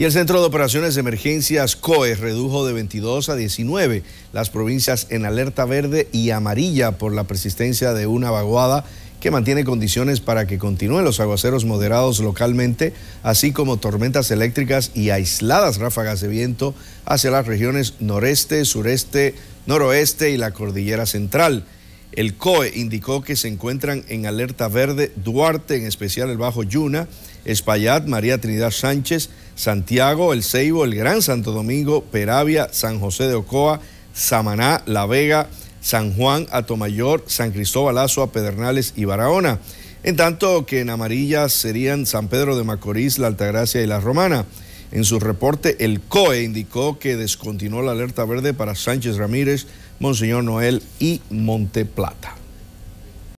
Y el Centro de Operaciones de Emergencias COE redujo de 22 a 19 las provincias en alerta verde y amarilla por la persistencia de una vaguada que mantiene condiciones para que continúen los aguaceros moderados localmente, así como tormentas eléctricas y aisladas ráfagas de viento hacia las regiones noreste, sureste, noroeste y la cordillera central. El COE indicó que se encuentran en alerta verde Duarte, en especial el Bajo Yuna, Espaillat, María Trinidad Sánchez, Santiago, El Ceibo, el Gran Santo Domingo, Peravia, San José de Ocoa, Samaná, La Vega, San Juan, Atomayor, San Cristóbal, Azua, Pedernales y Barahona. En tanto que en amarilla serían San Pedro de Macorís, La Altagracia y La Romana. En su reporte, el COE indicó que descontinuó la alerta verde para Sánchez Ramírez, Monseñor Noel y Monte Plata.